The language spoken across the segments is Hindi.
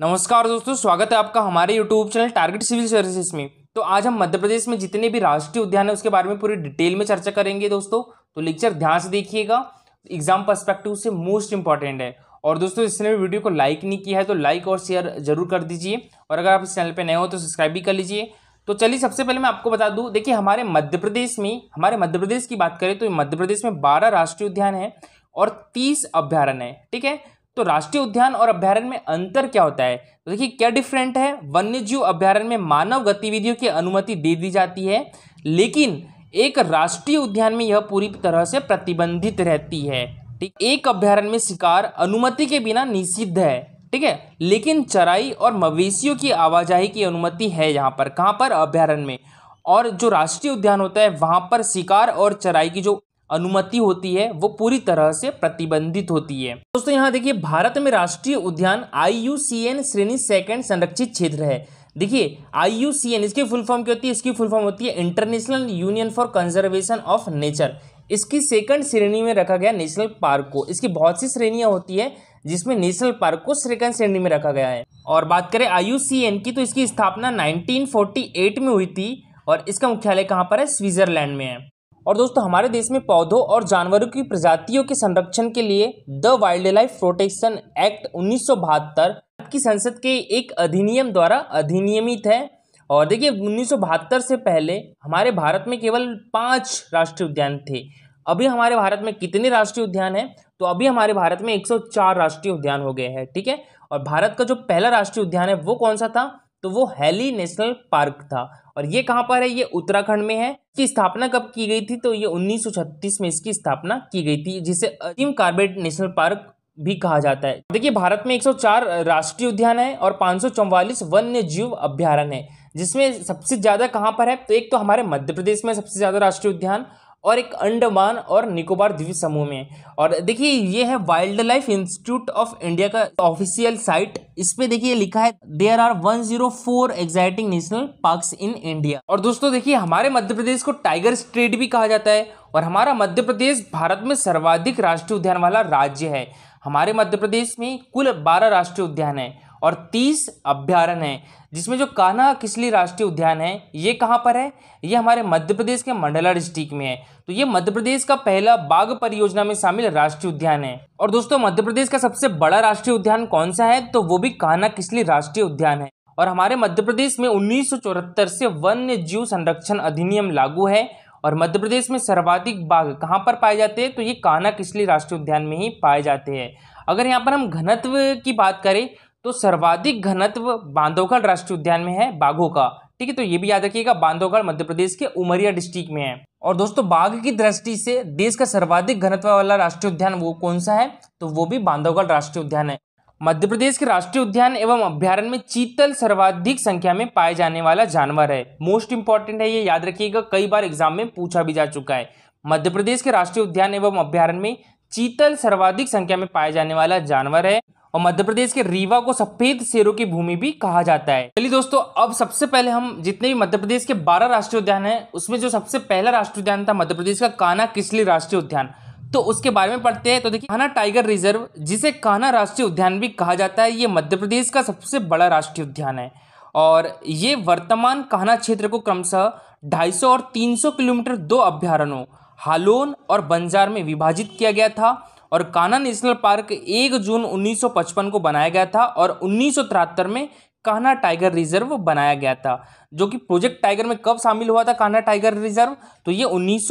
नमस्कार दोस्तों स्वागत है आपका हमारे YouTube channel target civil services में तो आज हम मध्य प्रदेश में जितने भी राष्ट्रीय उद्यान है उसके बारे में पूरी डिटेल में चर्चा करेंगे दोस्तों तो लेक्चर ध्यान से देखिएगा एग्जाम पर्सपेक्टिव से मोस्ट इंपॉर्टेंट है और दोस्तों इसने भी वीडियो को लाइक नहीं किया है तो लाइक और शेयर जरूर कर दीजिए और अगर आप इस चैनल पर नए हो तो सब्सक्राइब भी कर लीजिए तो चलिए सबसे पहले मैं आपको बता दूँ देखिए हमारे मध्य प्रदेश में हमारे मध्य प्रदेश की बात करें तो मध्य प्रदेश में बारह राष्ट्रीय उद्यान है और तीस अभ्यारण्य है ठीक है तो राष्ट्रीय उद्यान और अभ्यारण्य में अंतर क्या होता है तो देखिए क्या डिफरेंट है वन्य जीव अभ्यारण्य में मानव गतिविधियों की अनुमति दे दी जाती है लेकिन एक राष्ट्रीय उद्यान में यह पूरी तरह से प्रतिबंधित रहती है ठीक एक अभ्यारण्य में शिकार अनुमति के बिना निषिद्ध है ठीक है लेकिन चराई और मवेशियों की आवाजाही की अनुमति है यहाँ पर कहाँ पर अभ्यारण्य में और जो राष्ट्रीय उद्यान होता है वहाँ पर शिकार और चराई की जो अनुमति होती है वो पूरी तरह से प्रतिबंधित होती है दोस्तों यहाँ देखिए भारत में राष्ट्रीय उद्यान आई श्रेणी सेकंड संरक्षित क्षेत्र है देखिए आई इसकी फुल फॉर्म क्या होती है इसकी फुल फॉर्म होती है international union for conservation of nature इसकी सेकंड श्रेणी में रखा गया नेशनल पार्क को इसकी बहुत सी श्रेणियां होती है जिसमें नेशनल पार्क को सेकंड श्रेणी में रखा गया है और बात करें आई की तो इसकी स्थापना 1948 में हुई थी और इसका मुख्यालय कहाँ पर है स्विट्जरलैंड में है और दोस्तों हमारे देश में पौधों और जानवरों की प्रजातियों के संरक्षण के लिए the wildlife protection act उन्नीस की संसद के एक अधिनियम द्वारा अधिनियमित है और देखिए उन्नीस से पहले हमारे भारत में केवल पाँच राष्ट्रीय उद्यान थे अभी हमारे भारत में कितने राष्ट्रीय उद्यान हैं तो अभी हमारे भारत में 104 राष्ट्रीय उद्यान हो गए हैं ठीक है और भारत का जो पहला राष्ट्रीय उद्यान है वो कौन सा था तो वो हैली नेशनल पार्क था और ये कहाँ पर है ये उत्तराखंड में है की स्थापना कब की गई थी तो ये 1936 में इसकी स्थापना की गई थी जिसे अजीम कार्बेट नेशनल पार्क भी कहा जाता है देखिए भारत में 104 राष्ट्रीय उद्यान है और पाँच वन्य जीव अभ्यारण्य है जिसमें सबसे ज़्यादा कहाँ पर है तो एक तो हमारे मध्य प्रदेश में सबसे ज़्यादा राष्ट्रीय उद्यान और एक अंडमान और निकोबार द्वीप समूह में और देखिए ये है wildlife institute of India का ऑफिशियल साइट इस पे देखिए लिखा है there are 104 exciting national parks in India और दोस्तों देखिए हमारे मध्य प्रदेश को टाइगर स्टेट भी कहा जाता है और हमारा मध्य प्रदेश भारत में सर्वाधिक राष्ट्रीय उद्यान वाला राज्य है हमारे मध्य प्रदेश में कुल बारह राष्ट्रीय उद्यान है और तीस अभ्यारण हैं जिसमें जो कान्हा किसली राष्ट्रीय उद्यान है ये कहाँ पर है ये हमारे मध्य प्रदेश के मंडला डिस्ट्रिक्ट में है तो ये मध्य प्रदेश का पहला बाघ परियोजना में शामिल राष्ट्रीय उद्यान है और दोस्तों मध्य प्रदेश का सबसे बड़ा राष्ट्रीय उद्यान कौन सा है तो वो भी कान्हा किसली राष्ट्रीय उद्यान है और हमारे मध्य प्रदेश में उन्नीस से वन्य जीव संरक्षण अधिनियम लागू है और मध्य प्रदेश में सर्वाधिक बाघ कहाँ पर पाए जाते हैं तो ये कान्हा किसली राष्ट्रीय उद्यान में ही पाए जाते हैं अगर यहाँ पर हम घनत्व की बात करें तो सर्वाधिक घनत्व बांधवगढ़ राष्ट्रीय उद्यान में है बाघों का ठीक है तो ये भी याद रखिएगा बांधवगढ़ मध्य प्रदेश के उमरिया डिस्ट्रिक्ट में है और दोस्तों बाघ की दृष्टि से देश का सर्वाधिक घनत्व वाला राष्ट्रीय उद्यान वो कौन सा है तो वो भी बांधवगढ़ राष्ट्रीय उद्यान है मध्य प्रदेश के राष्ट्रीय उद्यान एवं अभ्यारण्य में चीतल सर्वाधिक संख्या में पाए जाने वाला जानवर है मोस्ट इंपॉर्टेंट है ये याद रखिएगा कई बार एग्जाम में पूछा भी जा चुका है मध्य प्रदेश के राष्ट्रीय उद्यान एवं अभ्यारण्य में चीतल सर्वाधिक संख्या में पाए जाने वाला जानवर है और मध्य प्रदेश के रीवा को सफेद शेरों की भूमि भी कहा जाता है चलिए दोस्तों अब सबसे पहले हम जितने भी मध्य प्रदेश के 12 राष्ट्रीय उद्यान हैं उसमें जो सबसे पहला राष्ट्रीय उद्यान था मध्य प्रदेश का काना किसली राष्ट्रीय उद्यान तो उसके बारे में पढ़ते हैं तो देखिए काना टाइगर रिजर्व जिसे काना राष्ट्रीय उद्यान भी कहा जाता है ये मध्य प्रदेश का सबसे बड़ा राष्ट्रीय उद्यान है और ये वर्तमान कान्हा क्षेत्र को क्रमशः 250 और 300 किलोमीटर दो अभ्यारणों हालोन और बंजार में विभाजित किया गया था और कान्हा नेशनल पार्क 1 जून 1955 को बनाया गया था और उन्नीस में कान्हा टाइगर रिजर्व बनाया गया था जो कि प्रोजेक्ट टाइगर में कब शामिल हुआ था कान्हा टाइगर रिजर्व तो ये उन्नीस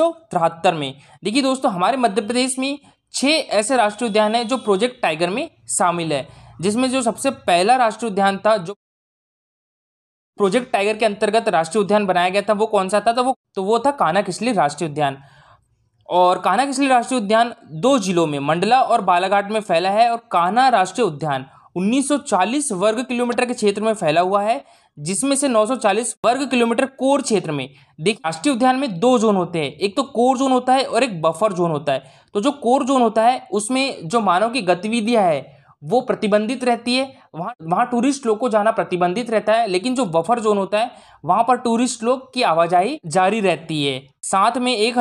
में देखिए दोस्तों हमारे मध्य प्रदेश में छः ऐसे राष्ट्रीय उद्यान हैं जो प्रोजेक्ट टाइगर में शामिल है जिसमें जो सबसे पहला राष्ट्रीय उद्यान था जो प्रोजेक्ट टाइगर के अंतर्गत राष्ट्रीय उद्यान बनाया गया था वो कौन सा था तो वो तो वो था कान्हा किसली राष्ट्रीय उद्यान और कान्हा किसली राष्ट्रीय उद्यान दो जिलों में मंडला और बालाघाट में फैला है और कान्हा राष्ट्रीय उद्यान 1940 वर्ग किलोमीटर के क्षेत्र में फैला हुआ है जिसमें से 940 वर्ग किलोमीटर कोर क्षेत्र में देख राष्ट्रीय उद्यान में दो जोन होते हैं एक तो कोर जोन होता है और एक बफर जोन होता है तो जो कोर जोन होता है उसमें जो मानव की गतिविधियाँ है वो प्रतिबंधित रहती है वहाँ वहाँ टूरिस्ट लोग को जाना प्रतिबंधित रहता है लेकिन जो बफर जोन होता है वहाँ पर टूरिस्ट लोग की आवाजाही जारी रहती है साथ में एक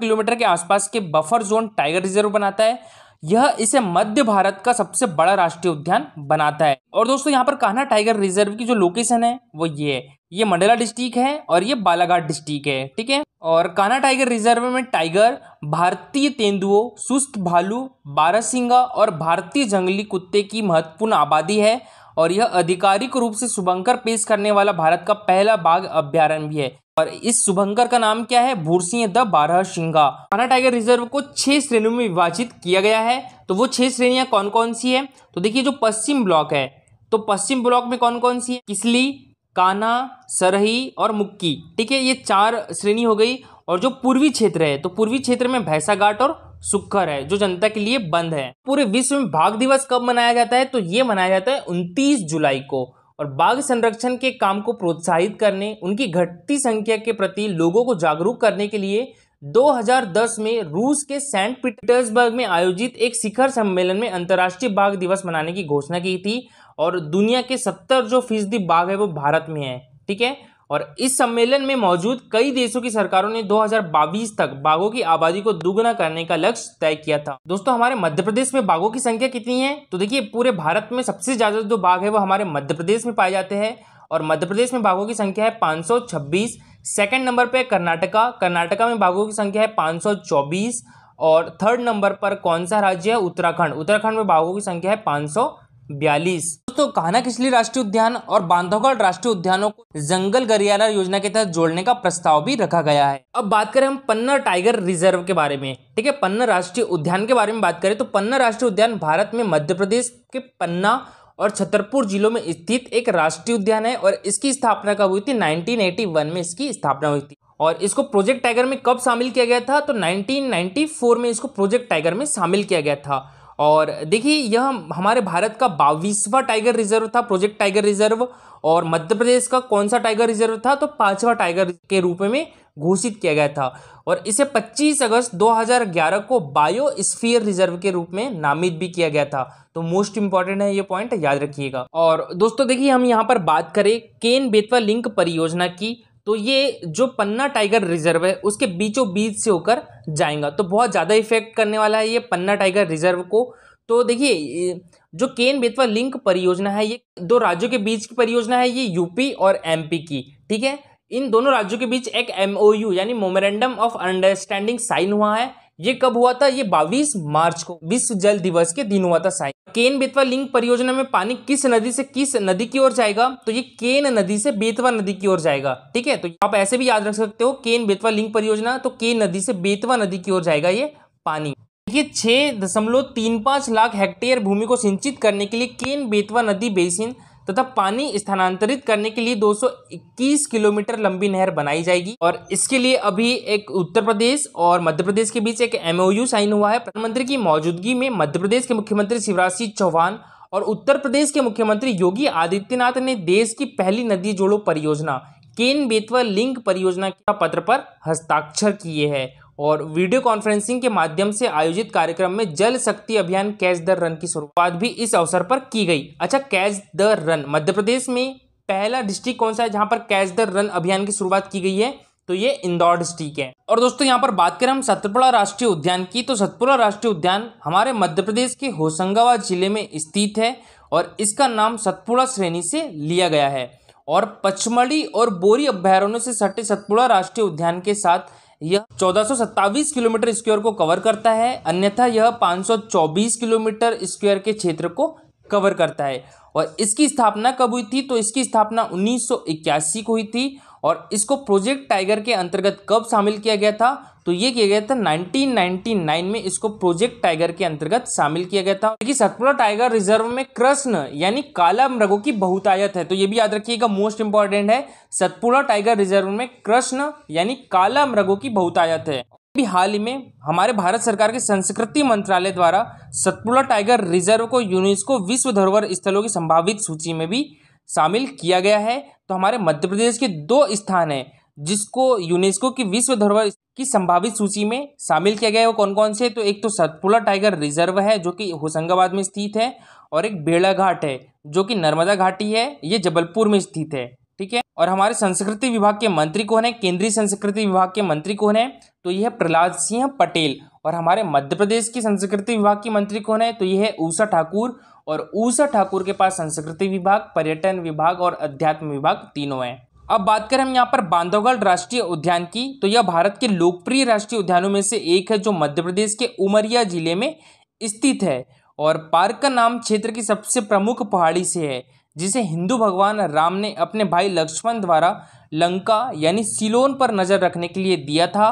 किलोमीटर के आसपास के बफर जोन टाइगर रिजर्व बनाता है यह इसे मध्य भारत का सबसे बड़ा राष्ट्रीय उद्यान बनाता है और दोस्तों यहाँ पर कान्हा टाइगर रिजर्व की जो लोकेशन है वो ये है ये मंडला डिस्ट्रिक्ट है और ये बालाघाट डिस्ट्रिक्ट है ठीक है और कान्हा टाइगर रिजर्व में टाइगर भारतीय तेंदुओं सुस्त भालू बारासिंगा और भारतीय जंगली कुत्ते की महत्वपूर्ण आबादी है और यह आधिकारिक रूप से शुभंकर पेश करने वाला भारत का पहला बाघ अभ्यारण भी है और इस शुभंकर का नाम क्या है भूरसिंह द बारह सिंगा थाना टाइगर रिजर्व को छह श्रेणियों में विभाजित किया गया है तो वो छह श्रेणियां कौन कौन सी है तो देखिए जो पश्चिम ब्लॉक है तो पश्चिम ब्लॉक में कौन कौन सी है किसली काना सरही और मुक्की ठीक है ये चार श्रेणी हो गई और जो पूर्वी क्षेत्र है तो पूर्वी क्षेत्र में भैंसा घाट और सुखर है जो जनता के लिए बंद है पूरे विश्व में बाघ दिवस कब मनाया जाता है तो ये मनाया जाता है उनतीस जुलाई को और बाघ संरक्षण के काम को प्रोत्साहित करने उनकी घटती संख्या के प्रति लोगों को जागरूक करने के लिए 2010 में रूस के सेंट पीटर्सबर्ग में आयोजित एक शिखर सम्मेलन में अंतर्राष्ट्रीय बाघ दिवस मनाने की घोषणा की थी और दुनिया के सत्तर जो फीसदी बाघ है वो भारत में है ठीक है और इस सम्मेलन में मौजूद कई देशों की सरकारों ने 2022 तक बाघों की आबादी को दुगना करने का लक्ष्य तय किया था दोस्तों हमारे मध्य प्रदेश में बाघों की संख्या कितनी है तो देखिए पूरे भारत में सबसे ज़्यादा जो बाघ है वो हमारे मध्य प्रदेश में पाए जाते हैं और मध्य प्रदेश में बाघों की संख्या है पाँच सेकंड नंबर पे कर्नाटका कर्नाटका में बाघों की संख्या है 524 और थर्ड नंबर पर कौन सा राज्य है उत्तराखंड उत्तराखंड में बाघों की संख्या है 542 दोस्तों कान्हा किसली राष्ट्रीय उद्यान और बांधवगढ़ राष्ट्रीय उद्यानों को जंगल गरियाला योजना के तहत जोड़ने का प्रस्ताव भी रखा गया है अब बात करें हम पन्ना टाइगर रिजर्व के बारे में ठीक है पन्ना राष्ट्रीय उद्यान के बारे में बात करें तो पन्ना राष्ट्रीय उद्यान भारत में मध्य प्रदेश के पन्ना और छतरपुर जिलों में स्थित एक राष्ट्रीय उद्यान है और इसकी स्थापना कब हुई थी नाइनटीन में इसकी स्थापना हुई थी और इसको प्रोजेक्ट टाइगर में कब शामिल किया गया था तो नाइनटीन में इसको प्रोजेक्ट टाइगर में शामिल किया गया था और देखिए यह हमारे भारत का बाईसवा टाइगर रिजर्व था प्रोजेक्ट टाइगर रिजर्व और मध्य प्रदेश का कौन सा टाइगर रिजर्व था तो पांचवा टाइगर के रूप में घोषित किया गया था और इसे 25 अगस्त 2011 को बायो स्फीयर रिजर्व के रूप में नामित भी किया गया था तो मोस्ट इंपॉर्टेंट है ये पॉइंट याद रखिएगा और दोस्तों देखिए हम यहाँ पर बात करें केन बेतवा लिंक परियोजना की तो ये जो पन्ना टाइगर रिजर्व है उसके बीचों बीच से होकर जाएगा तो बहुत ज़्यादा इफेक्ट करने वाला है ये पन्ना टाइगर रिजर्व को तो देखिए जो केन बेतवा लिंक परियोजना है ये दो राज्यों के बीच की परियोजना है ये यूपी और एमपी की ठीक है इन दोनों राज्यों के बीच एक एमओयू यानी मोमरेंडम ऑफ अंडरस्टैंडिंग साइन हुआ है ये कब हुआ था ये 22 मार्च को विश्व जल दिवस के दिन हुआ था साइन केन बेतवा लिंक परियोजना में पानी किस नदी से किस नदी की ओर जाएगा तो ये केन नदी से बेतवा नदी की ओर जाएगा ठीक है तो आप ऐसे भी याद रख सकते हो केन बेतवा लिंक परियोजना तो केन नदी से बेतवा नदी की ओर जाएगा ये पानी देखिए छह दशमलव तीन पांच लाख हेक्टेयर भूमि को सिंचित करने के लिए केन बेतवा नदी बेसिन तथा पानी स्थानांतरित करने के लिए 221 किलोमीटर लंबी नहर बनाई जाएगी और इसके लिए अभी एक उत्तर प्रदेश और मध्य प्रदेश के बीच एक एमओयू साइन हुआ है प्रधानमंत्री की मौजूदगी में मध्य प्रदेश के मुख्यमंत्री शिवराज सिंह चौहान और उत्तर प्रदेश के मुख्यमंत्री योगी आदित्यनाथ ने देश की पहली नदी जोड़ो परियोजना केन बेतवा लिंक परियोजना के पत्र पर हस्ताक्षर किए हैं और वीडियो कॉन्फ्रेंसिंग के माध्यम से आयोजित कार्यक्रम में जल शक्ति अभियान कैच द रन की शुरुआत भी इस अवसर पर की गई अच्छा catch the rain Madhya Pradesh में पहला डिस्ट्रिक्ट कौन सा है जहां पर कैच द रन अभियान की शुरुआत की गई है तो ये इंदौर डिस्ट्रिक्ट है और दोस्तों यहाँ पर बात करें हम सतपुड़ा राष्ट्रीय उद्यान की तो सतपुड़ा राष्ट्रीय उद्यान हमारे मध्य प्रदेश के होशंगाबाद जिले में स्थित है और इसका नाम सतपुड़ा श्रेणी से लिया गया है और पचमढ़ी और बोरी अभ्यारण्यों से सटे सतपुड़ा राष्ट्रीय उद्यान के साथ यह चौदह किलोमीटर स्क्वायर को कवर करता है अन्यथा यह 524 किलोमीटर स्क्वायर के क्षेत्र को कवर करता है और इसकी स्थापना कब हुई थी तो इसकी स्थापना 1981 को हुई थी और इसको प्रोजेक्ट टाइगर के अंतर्गत कब शामिल किया गया था तो ये किया गया था 1999 में इसको प्रोजेक्ट टाइगर के अंतर्गत शामिल किया गया था क्योंकि सतपुड़ा टाइगर रिजर्व में कृष्ण यानी काला मृगों की बहुतायत है तो ये भी याद रखिएगा मोस्ट इंपॉर्टेंट है सतपुड़ा टाइगर रिजर्व में कृष्ण यानी काला मृगों की बहुतायत है भी हाल ही में हमारे भारत सरकार के संस्कृति मंत्रालय द्वारा सतपुड़ा टाइगर रिजर्व को यूनेस्को विश्व धरोहर स्थलों की संभावित सूची में भी शामिल किया गया है तो हमारे मध्य प्रदेश के दो स्थान हैं जिसको यूनेस्को की विश्व धरोहर की संभावित सूची में शामिल किया गया है वो कौन कौन से तो एक तो सतपुला टाइगर रिजर्व है जो कि होशंगाबाद में स्थित है और एक बेड़ा घाट है जो कि नर्मदा घाटी है ये जबलपुर में स्थित है ठीक है और हमारे संस्कृति विभाग के मंत्री कौन है केंद्रीय संस्कृति विभाग के मंत्री कौन है तो यह है प्रहलाद सिंह पटेल और हमारे मध्य प्रदेश की संस्कृति विभाग की मंत्री कौन है तो यह है ऊषा ठाकुर और ऊषा ठाकुर के पास संस्कृति विभाग पर्यटन विभाग और अध्यात्म विभाग तीनों हैं अब बात करें हम यहाँ पर बांधवगढ़ राष्ट्रीय उद्यान की तो यह भारत के लोकप्रिय राष्ट्रीय उद्यानों में से एक है जो मध्य प्रदेश के उमरिया जिले में स्थित है और पार्क का नाम क्षेत्र की सबसे प्रमुख पहाड़ी से है जिसे हिंदू भगवान राम ने अपने भाई लक्ष्मण द्वारा लंका यानी सिलोन पर नज़र रखने के लिए दिया था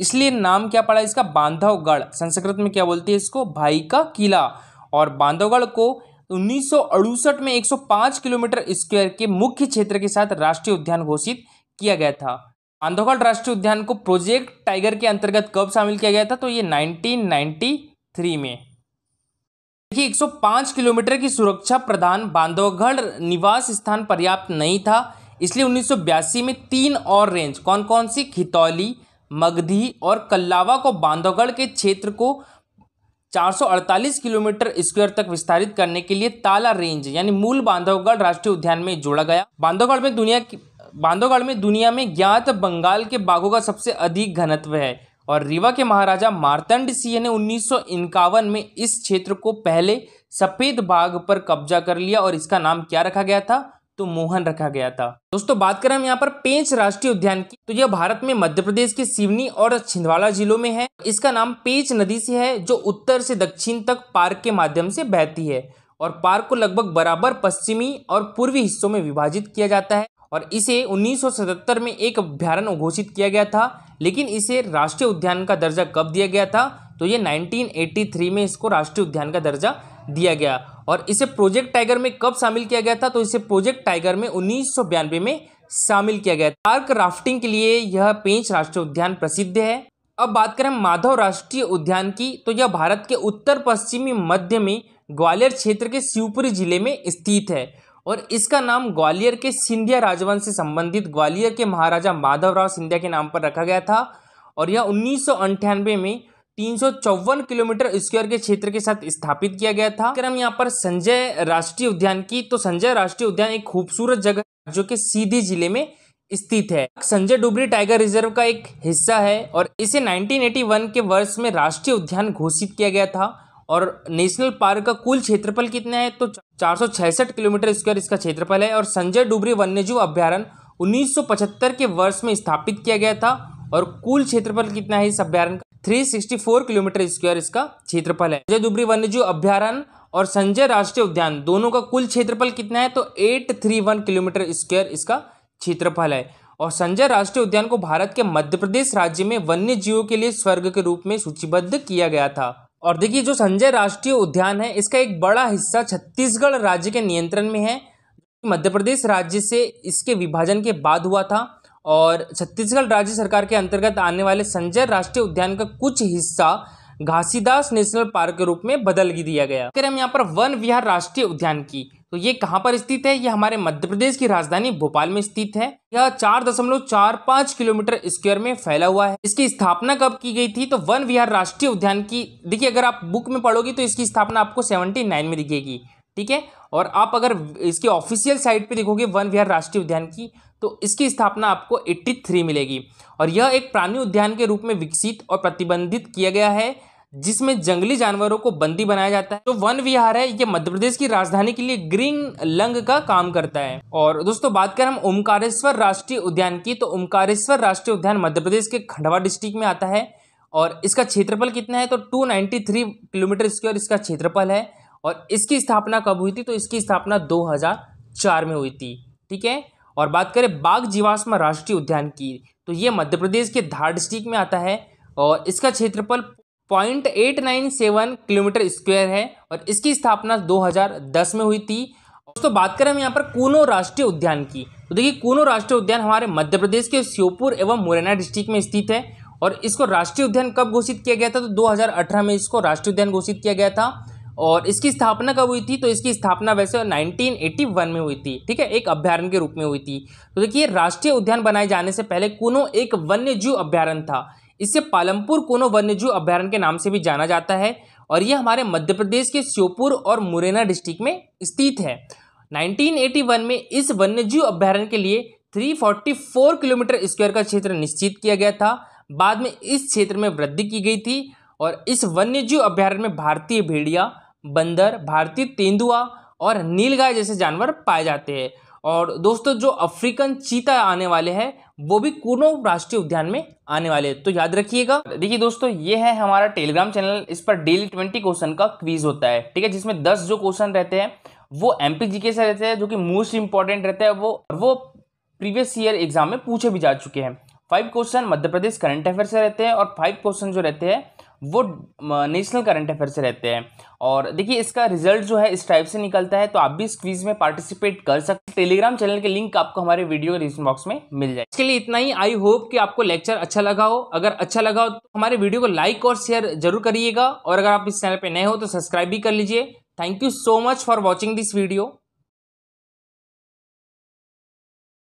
इसलिए नाम क्या पड़ा इसका बांधवगढ़ संस्कृत में क्या बोलती है इसको भाई का किला और बांधवगढ़ को तो उन्नीस में 105 किलोमीटर स्क्वायर के मुख्य क्षेत्र के साथ राष्ट्रीय उद्यान घोषित किया गया था आंधोगढ़ राष्ट्रीय उद्यान को प्रोजेक्ट टाइगर के अंतर्गत कब शामिल किया गया था तो ये 1993 में देखिए 105 किलोमीटर की सुरक्षा प्रदान बांधवगढ़ निवास स्थान पर्याप्त नहीं था इसलिए उन्नीस में तीन और रेंज कौन कौन सी खितौली मगधी और कल्लावा को बांधवगढ़ के क्षेत्र को 448 किलोमीटर स्क्वायर तक विस्तारित करने के लिए ताला रेंज यानी मूल बांधवगढ़ राष्ट्रीय उद्यान में जोड़ा गया बांधवगढ़ में दुनिया की बांधवगढ़ में दुनिया में ज्ञात बंगाल के बाघों का सबसे अधिक घनत्व है और रीवा के महाराजा मारतंड सिंह ने उन्नीस में इस क्षेत्र को पहले सफ़ेद बाघ पर कब्जा कर लिया और इसका नाम क्या रखा गया था तो मोहन रखा गया था दोस्तों बात करें हम यहाँ पर पेंच राष्ट्रीय उद्यान की तो यह भारत में मध्य प्रदेश के सिवनी और छिंदवाड़ा जिलों में है इसका नाम पेंच नदी से है जो उत्तर से दक्षिण तक पार्क के माध्यम से बहती है और पार्क को लगभग बराबर पश्चिमी और पूर्वी हिस्सों में विभाजित किया जाता है और इसे 1977 में एक अभ्यारण्य घोषित किया गया था लेकिन इसे राष्ट्रीय उद्यान का दर्जा कब दिया गया था तो ये 1983 में इसको राष्ट्रीय उद्यान का दर्जा दिया गया और इसे प्रोजेक्ट टाइगर में कब शामिल किया गया था तो इसे प्रोजेक्ट टाइगर में उन्नीस में शामिल किया गया पार्क राफ्टिंग के लिए यह पेंच राष्ट्रीय उद्यान प्रसिद्ध है अब बात करें माधव राष्ट्रीय उद्यान की तो यह भारत के उत्तर पश्चिमी मध्य में ग्वालियर क्षेत्र के शिवपुरी जिले में स्थित है और इसका नाम ग्वालियर के सिंधिया राजवंश से संबंधित ग्वालियर के महाराजा माधवराव सिंधिया के नाम पर रखा गया था और यह उन्नीस में तीन किलोमीटर स्क्वायर के क्षेत्र के साथ स्थापित किया गया था अगर हम यहाँ पर संजय राष्ट्रीय उद्यान की तो संजय राष्ट्रीय उद्यान एक खूबसूरत जगह जो कि सीधी जिले में स्थित है संजय डुबरी टाइगर रिजर्व का एक हिस्सा है और इसे 1981 के वर्ष में राष्ट्रीय उद्यान घोषित किया गया था और नेशनल पार्क का कुल क्षेत्रफल कितना है तो चार किलोमीटर स्क्वायर इसका क्षेत्रफल है और संजय डुबरी वन्यजीव अभ्यारण्य 1975 के वर्ष में स्थापित किया गया था और कुल क्षेत्रफल कितना है इस अभ्यारण का 364 किलोमीटर स्क्वायर इसका क्षेत्रफल है संजय दुबरी वन्यजीव अभ्यारण और संजय राष्ट्रीय उद्यान दोनों का कुल क्षेत्रफल कितना है तो 831 किलोमीटर स्क्वायर इसका क्षेत्रफल है और संजय राष्ट्रीय उद्यान को भारत के मध्य प्रदेश राज्य में वन्य जीवों के लिए स्वर्ग के रूप में सूचीबद्ध किया गया था और देखिए जो संजय राष्ट्रीय उद्यान है इसका एक बड़ा हिस्सा छत्तीसगढ़ राज्य के नियंत्रण में है मध्य प्रदेश राज्य से इसके विभाजन के बाद हुआ था और छत्तीसगढ़ राज्य सरकार के अंतर्गत आने वाले संजय राष्ट्रीय उद्यान का कुछ हिस्सा घासीदास नेशनल पार्क के रूप में बदल दिया गया अगर हम यहाँ पर वन विहार राष्ट्रीय उद्यान की तो ये कहाँ पर स्थित है ये हमारे मध्य प्रदेश की राजधानी भोपाल में स्थित है यह चार दशमलव चार पाँच किलोमीटर स्क्वायर में फैला हुआ है इसकी स्थापना कब की गई थी तो वन विहार राष्ट्रीय उद्यान की देखिए अगर आप बुक में पढ़ोगे तो इसकी स्थापना आपको सेवेंटी नाइन में दिखेगी ठीक है और आप अगर इसके ऑफिशियल साइट पर देखोगे वन विहार राष्ट्रीय उद्यान की तो इसकी स्थापना आपको 83 मिलेगी और यह एक प्राणी उद्यान के रूप में विकसित और प्रतिबंधित किया गया है जिसमें जंगली जानवरों को बंदी बनाया जाता है जो तो वन विहार है ये मध्य प्रदेश की राजधानी के लिए ग्रीन लंग का काम करता है और दोस्तों बात करें हम ओमकारेश्वर राष्ट्रीय उद्यान की तो ओमकारेश्वर राष्ट्रीय उद्यान मध्य प्रदेश के खंडवा डिस्ट्रिक्ट में आता है और इसका क्षेत्रफल कितना है तो 293 किलोमीटर स्क्वायर इसका क्षेत्रफल है और इसकी स्थापना कब हुई थी तो इसकी स्थापना 2004 में हुई थी ठीक है और बात करें बाघ जीवाश्म राष्ट्रीय उद्यान की तो ये मध्य प्रदेश के धार डिस्ट्रिक्ट में आता है और इसका क्षेत्रफल point eight nine seven kilometre square है और इसकी स्थापना 2010 में हुई थी दोस्तों बात करें हम यहाँ पर कूनो राष्ट्रीय उद्यान की तो देखिए कूनो राष्ट्रीय उद्यान हमारे मध्य प्रदेश के श्योपुर एवं मुरैना डिस्ट्रिक्ट में स्थित है और इसको राष्ट्रीय उद्यान कब घोषित किया गया था तो दो में इसको राष्ट्रीय उद्यान घोषित किया गया था और इसकी स्थापना कब हुई थी तो इसकी स्थापना वैसे 1981 में हुई थी ठीक है एक अभ्यारण्य के रूप में हुई थी तो देखिए राष्ट्रीय उद्यान बनाए जाने से पहले कोनो एक वन्य जीव अभ्यारण्य था इसे पालमपुर कोनो वन्य जीव अभ्यारण्य के नाम से भी जाना जाता है और ये हमारे मध्य प्रदेश के श्योपुर और मुरैना डिस्ट्रिक्ट में स्थित है 1981 में इस वन्यजीव अभ्यारण्य के लिए 344 किलोमीटर स्क्वायर का क्षेत्र निश्चित किया गया था बाद में इस क्षेत्र में वृद्धि की गई थी और इस वन्यजीव अभ्यारण्य में भारतीय भेड़िया बंदर भारतीय तेंदुआ और नीलगाय जैसे जानवर पाए जाते हैं और दोस्तों जो अफ्रीकन चीता आने वाले हैं वो भी कोनो राष्ट्रीय उद्यान में आने वाले हैं तो याद रखिएगा देखिए दोस्तों ये है हमारा टेलीग्राम चैनल इस पर डेली ट्वेंटी क्वेश्चन का क्वीज होता है ठीक है जिसमें दस जो क्वेश्चन रहते हैं वो एम जीके से रहते हैं जो कि मोस्ट इंपॉर्टेंट रहता है वो वो प्रीवियस ईयर एग्जाम में पूछे भी जा चुके हैं five question Madhya Pradesh current affair से रहते हैं और फाइव क्वेश्चन जो रहते हैं वो नेशनल करंट अफेयर से रहते हैं और देखिए इसका रिजल्ट जो है इस टाइप से निकलता है तो आप भी इस क्वीज़ में पार्टिसिपेट कर सकते हैं टेलीग्राम चैनल के लिंक आपको हमारे वीडियो के डिस्क्रिप्शन बॉक्स में मिल जाए इसके लिए इतना ही आई होप कि आपको लेक्चर अच्छा लगा हो अगर अच्छा लगा हो तो हमारे वीडियो को लाइक और शेयर जरूर करिएगा और अगर आप इस चैनल पर नए हो तो सब्सक्राइब भी कर लीजिए thank you so much for watching this video